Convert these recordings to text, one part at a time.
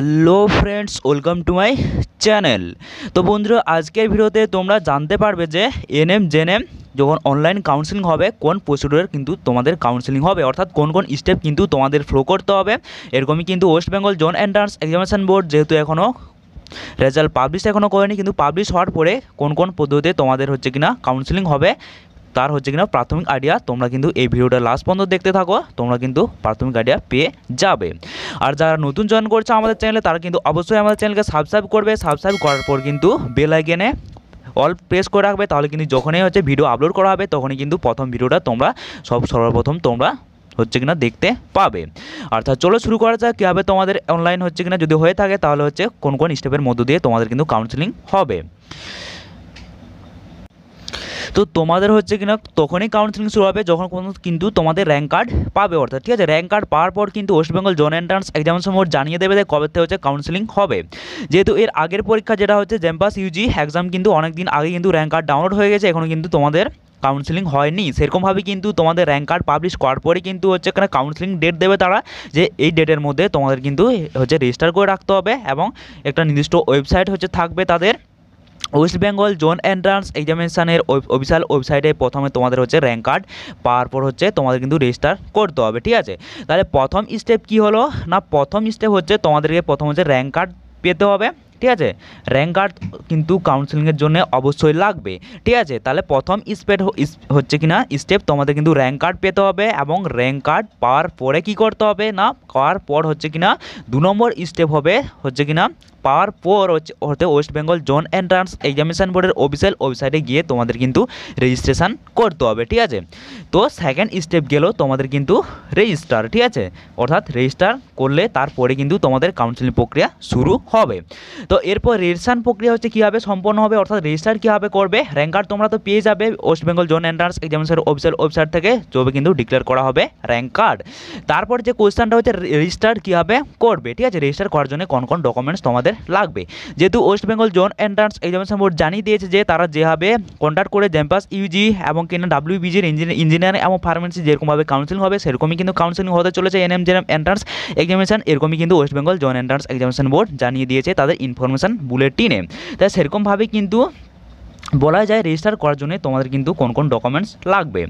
hello friends welcome to my channel তো বন্ধুরা আজকের ভিডিওতে তোমরা জানতে পারবে যে এনএম জেনএম যখন অনলাইন কাউন্সেলিং হবে কোন প্রসিডিওর কিন্তু তোমাদের কাউন্সেলিং হবে অর্থাৎ কোন কোন স্টেপ কিন্তু তোমাদের ফ্লো করতে হবে এরকমই কিন্তু West Bengal joint entrance examination board যেহেতু এখনও রেজাল্ট পাবলিশ এখনও করেনি কিন্তু পাবলিশ হওয়ার পরে কোন কোন পদ্ধতিতে তোমাদের হচ্ছে কিনা কাউন্সেলিং হবে তার হচ্ছে কিনা প্রাথমিক আইডিয়া তোমরা কিন্তু এই ভিডিওটা লাস্ট পর্যন্ত দেখতে থাকো তোমরা কিন্তু প্রাথমিক আইডিয়া পেয়ে যাবে আর যারা নতুন জয়েন করছে আমাদের চ্যানেলে তারা কিন্তু অবশ্যই আমাদের চ্যানেলকে সাবস্ক্রাইব করবে সাবস্ক্রাইব করার পর কিন্তু বেল আইকনে অল প্রেস করে রাখবে তাহলে কিন্তু যখনই হচ্ছে ভিডিও আপলোড করা হবে তখনই কিন্তু প্রথম ভিডিওটা তোমরা সব সর্বপ্রথম তোমরা হচ্ছে কিনা দেখতে পাবে অর্থাৎ চলো শুরু করা যাক কীভাবে তোমাদের অনলাইন হচ্ছে কিনা যদি হয়ে থাকে তাহলে হচ্ছে কোন কোন স্টেপের মধ্য দিয়ে তোমাদের কিন্তু কাউন্সিলিং হবে তো তোমাদের হচ্ছে কিনা তখনই কাউন্সিলিং শুরু হবে যখন কিন্তু তোমাদের র্যাঙ্ক কার্ড পাবে অর্থাৎ ঠিক আছে র্যাঙ্ক কার্ড পাওয়ার পর কিন্তু ওয়েস্ট বেঙ্গল জোন এন্ট্রান্স এক্সামের সময় জানিয়ে দেবে যে কবে থেকে হচ্ছে কাউন্সিলিং হবে যেহেতু এর আগের পরীক্ষা যেটা হচ্ছে জ্যাম্পাস ইউজি এক্সাম কিন্তু অনেক দিন আগে কিন্তু র্যাঙ্ক কার্ড ডাউনলোড হয়ে গেছে এখন কিন্তু তোমাদের কাউন্সিলিং হয়নি সেরকমভাবে কিন্তু তোমাদের র্যাঙ্ক কার্ড পাবলিশ করার পরে কিন্তু হচ্ছে এখানে কাউন্সিলিং ডেট দেবে তারা যে এই ডেটের মধ্যে তোমাদের কিন্তু হচ্ছে রেজিস্টার করে রাখতে হবে এবং একটা নির্দিষ্ট ওয়েবসাইট হচ্ছে থাকবে তাদের ওয়েস্ট বেঙ্গল জোন এন্ট্রান্স এক্সামিনেশানের অফিসিয়াল ওয়েবসাইটে প্রথমে তোমাদের হচ্ছে র্যাঙ্ক কার্ড পাওয়ার পর হচ্ছে তোমাদের কিন্তু রেজিস্টার করতে হবে ঠিক আছে তাহলে প্রথম স্টেপ কি হলো না প্রথম স্টেপ হচ্ছে তোমাদেরকে প্রথম হচ্ছে র্যাঙ্ক কার্ড পেতে হবে ঠিক আছে র্যাঙ্ক কার্ড কিন্তু কাউন্সিলিংয়ের জন্য অবশ্যই লাগবে ঠিক আছে তাহলে প্রথম স্পেট হচ্ছে কি না স্টেপ তোমাদের কিন্তু র্যাঙ্ক কার্ড পেতে হবে এবং র্যাঙ্ক কার্ড পাওয়ার পরে কি করতে হবে না পাওয়ার পর হচ্ছে কি না দু নম্বর স্টেপ হবে হচ্ছে কি না পাওয়ার পর হচ্ছে হতে West Bengal joint entrance examination বোর্ডের অফিসিয়াল ওয়েবসাইটে গিয়ে তোমাদের কিন্তু রেজিস্ট্রেশন করতে হবে ঠিক আছে তো সেকেন্ড স্টেপ গেলেও তোমাদের কিন্তু রেজিস্টার ঠিক আছে অর্থাৎ রেজিস্টার করলে তারপরে কিন্তু তোমাদের কাউন্সিলিং প্রক্রিয়া শুরু হবে তো এরপর রেজিস্ট্রেশন প্রক্রিয়া হচ্ছে কীভাবে সম্পন্ন হবে অর্থাৎ রেজিস্টার কীভাবে করবে র্যাঙ্ক কার্ড তোমরা তো পেয়ে যাবে West Bengal joint entrance examination official website থেকে জবে কিন্তু ডিক্লেয়ার করা হবে র্যাঙ্ক কার্ড তারপর যে কোয়েশ্চানটা হচ্ছে রেজিস্টার কীভাবে করবে ঠিক আছে রেজিস্টার করার জন্য কোন কোন ডকুমেন্টস তোমাদের তোমাদের লাগবে যেহেতু West Bengal joint entrance examination board জানিয়ে দিয়েছে যে তারা যেভাবে কন্ট্যাক্ট করে জ্যাম্পাস ইউজি এবং কিনা ডাব্লিউবিজির ইঞ্জিনিয়ার ইঞ্জিনিয়ারিং এবং ফার্মেসি যেরকমভাবে কাউন্সিলিং হবে সেরকমই কিন্তু কাউন্সিলিং হতে চলেছে এনএম জেএম এন্ট্রান্স এক্সামিনেশন এরকমই কিন্তু West Bengal joint entrance examination board জানিয়ে দিয়েছে তাদের ইনফরমেশন বুলেটিনে তাই সেরকমভাবে কিন্তু বলা যায় রেজিস্টার করার জন্য তোমাদের কিন্তু কোন কোন ডকুমেন্টস লাগবে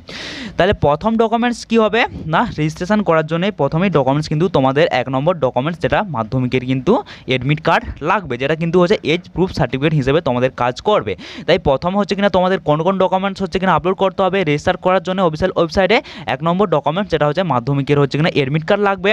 তাহলে প্রথম ডকুমেন্টস কি হবে না রেজিস্ট্রেশন করার জন্য প্রথমেই ডকুমেন্টস কিন্তু তোমাদের এক নম্বর ডকুমেন্টস যেটা মাধ্যমিকের কিন্তু এডমিট কার্ড লাগবে যেটা কিন্তু হচ্ছে এজ প্রুফ সার্টিফিকেট হিসেবে তোমাদের কাজ করবে তাই প্রথম হচ্ছে কিনা তোমাদের কোন কোন ডকুমেন্টস হচ্ছে কিনা আপলোড করতে হবে রেজিস্টার করার জন্য অফিসিয়াল ওয়েবসাইটে এক নম্বর ডকুমেন্টস যেটা হচ্ছে মাধ্যমিকের হচ্ছে কিনা এডমিট কার্ড লাগবে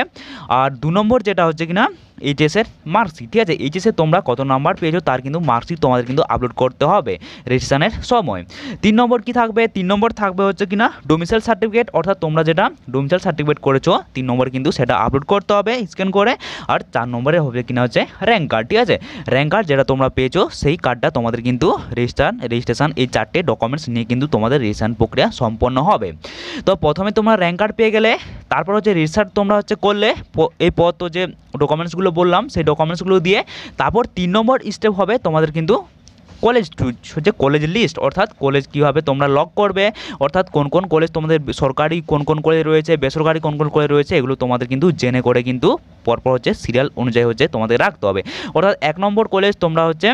আর দু নম্বর যেটা হচ্ছে কিনা এইচএসের মার্কশিট ঠিক আছে এইচএসে তোমরা কত নাম্বার পেয়েছো তার কিন্তু মার্কশিট তোমাদের কিন্তু আপলোড করতে হবে রেজিস্ট্রেশনের সময় তিন নম্বর কি থাকবে তিন নম্বর থাকবে হচ্ছে কি না ডোমিসাইল সার্টিফিকেট অর্থাৎ তোমরা যেটা ডোমিসাইল সার্টিফিকেট করেছো তিন নম্বর কিন্তু সেটা আপলোড করতে হবে স্ক্যান করে আর চার নম্বরে হবে কিনা হচ্ছে র্যাঙ্ক কার্ড ঠিক আছে র্যাঙ্ক কার্ড যেটা তোমরা পেয়েছো সেই কার্ডটা তোমাদের কিন্তু রেজিস্ট্রান রেজিস্ট্রেশন এই চারটে ডকুমেন্টস নিয়ে কিন্তু তোমাদের রেজিস্ট্রেশন প্রক্রিয়া সম্পন্ন হবে তো প্রথমে তোমরা র্যাঙ্ক কার্ড পেয়ে গেলে তারপর হচ্ছে রিসার্চ তোমরা হচ্ছে করলে এই পথ যে ডকুমেন্টসগুলো ডকুমেন্টসগুলো বললাম সেই ডকুমেন্টসগুলো দিয়ে তারপর তিন নম্বর স্টেপ হবে তোমাদের কিন্তু কলেজ হচ্ছে কলেজ লিস্ট অর্থাৎ কলেজ কীভাবে তোমরা লক করবে অর্থাৎ কোন কোন কলেজ তোমাদের সরকারি কোন কোন কলেজ রয়েছে বেসরকারি কোন কোন কলেজ রয়েছে এগুলো তোমাদের কিন্তু জেনে করে কিন্তু পরপর হচ্ছে সিরিয়াল অনুযায়ী হচ্ছে তোমাদের রাখতে হবে অর্থাৎ এক নম্বর কলেজ তোমরা হচ্ছে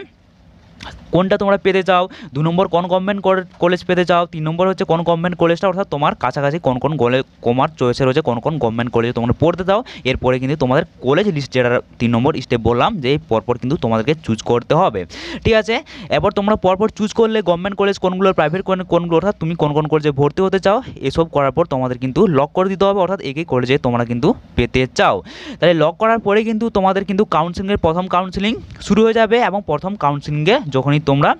কোনটা তোমরা পেতে চাও দু নম্বর কোন গভর্নমেন্ট কলেজ পেতে চাও তিন নম্বর হচ্ছে কোন গভর্নমেন্ট কলেজটা অর্থাৎ তোমার কাছাকাছি কোন কোন গলে কমার চয়েসে রয়েছে কোন কোন গভর্নমেন্ট কলেজে তোমরা পড়তে চাও এরপরে কিন্তু তোমাদের কলেজ লিস্ট যেটা তিন নম্বর স্টেপ বললাম যে পরপর কিন্তু তোমাদেরকে চুজ করতে হবে ঠিক আছে এবার তোমরা পরপর চুজ করলে গভর্নমেন্ট কলেজ কোনগুলো প্রাইভেট কোনগুলো অর্থাৎ তুমি কোন কোন কলেজে ভর্তি হতে চাও এসব করার পর তোমাদের কিন্তু লক করে দিতে হবে অর্থাৎ একই কলেজে তোমরা কিন্তু পেতে চাও তাহলে লক করার পরে কিন্তু তোমাদের কিন্তু কাউন্সিলিংয়ের প্রথম কাউন্সিলিং শুরু হয়ে যাবে এবং প্রথম কাউন্সিলিংয়ে যখনই তোমরা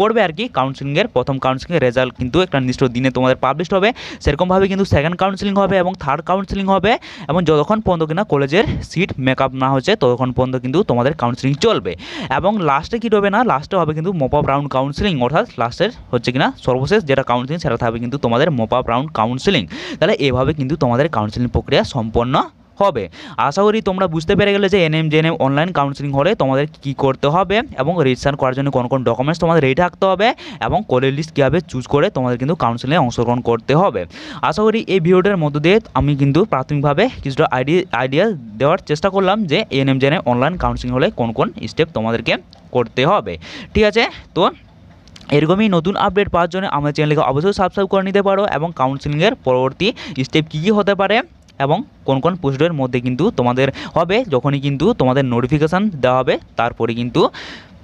করবে আর কি কাউন্সিলিংয়ের প্রথম কাউন্সিলিংয়ের রেজাল্ট কিন্তু একটা নির্দিষ্ট দিনে তোমাদের পাবলিশ হবে সেরকমভাবে কিন্তু সেকেন্ড কাউন্সিলিং হবে এবং থার্ড কাউন্সিলিং হবে এবং যতক্ষণ পর্যন্ত কিনা কলেজের সিট মেকআপ না হচ্ছে ততক্ষণ পর্যন্ত কিন্তু তোমাদের কাউন্সিলিং চলবে এবং লাস্টে কী হবে না লাস্টে হবে কিন্তু মপ ব্রাউন রাউন্ড কাউন্সিলিং অর্থাৎ লাস্টের হচ্ছে কিনা সর্বশেষ যেটা কাউন্সিলিং সেটা থাকবে কিন্তু তোমাদের মোপা ব্রাউন রাউন্ড কাউন্সিলিং তাহলে এভাবে কিন্তু তোমাদের কাউন্সিলিং প্রক্রিয়া সম্পন্ন হবে আশা করি তোমরা বুঝতে পেরে গেলে যে এনএম জেএনএম অনলাইন কাউন্সিলিং হলে তোমাদের কী করতে হবে এবং রেজিস্ট্রেশন করার জন্য কোন কোন ডকুমেন্টস তোমাদের রেডি থাকতে হবে এবং কলেজ লিস্ট কীভাবে চুজ করে তোমাদের কিন্তু কাউন্সিলিংয়ে অংশগ্রহণ করতে হবে আশা করি এই ভিডিওটার মধ্য দিয়ে আমি কিন্তু প্রাথমিকভাবে কিছুটা আইডি আইডিয়া দেওয়ার চেষ্টা করলাম যে এনএম জেএনএম অনলাইন কাউন্সিলিং হলে কোন কোন স্টেপ তোমাদেরকে করতে হবে ঠিক আছে তো এরকমই নতুন আপডেট পাওয়ার জন্য আমার চ্যানেলকে অবশ্যই সাবস্ক্রাইব করে নিতে পারো এবং কাউন্সিলিংয়ের পরবর্তী স্টেপ কী কী হতে পারে এবং কোন কোন পোস্টের মধ্যে কিন্তু তোমাদের হবে যখনই কিন্তু তোমাদের নোটিফিকেশান দেওয়া হবে তারপরে কিন্তু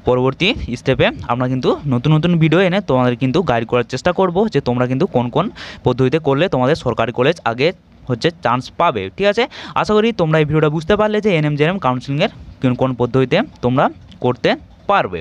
পরবর্তী স্টেপে আমরা কিন্তু নতুন নতুন ভিডিও এনে তোমাদের কিন্তু গাইড করার চেষ্টা করব যে তোমরা কিন্তু কোন কোন পদ্ধতিতে করলে তোমাদের সরকারি কলেজ আগে হচ্ছে চান্স পাবে ঠিক আছে আশা করি তোমরা এই ভিডিওটা বুঝতে পারলে যে এনএম এম কাউন্সিলিংয়ের কোন কোন পদ্ধতিতে তোমরা করতে পারবে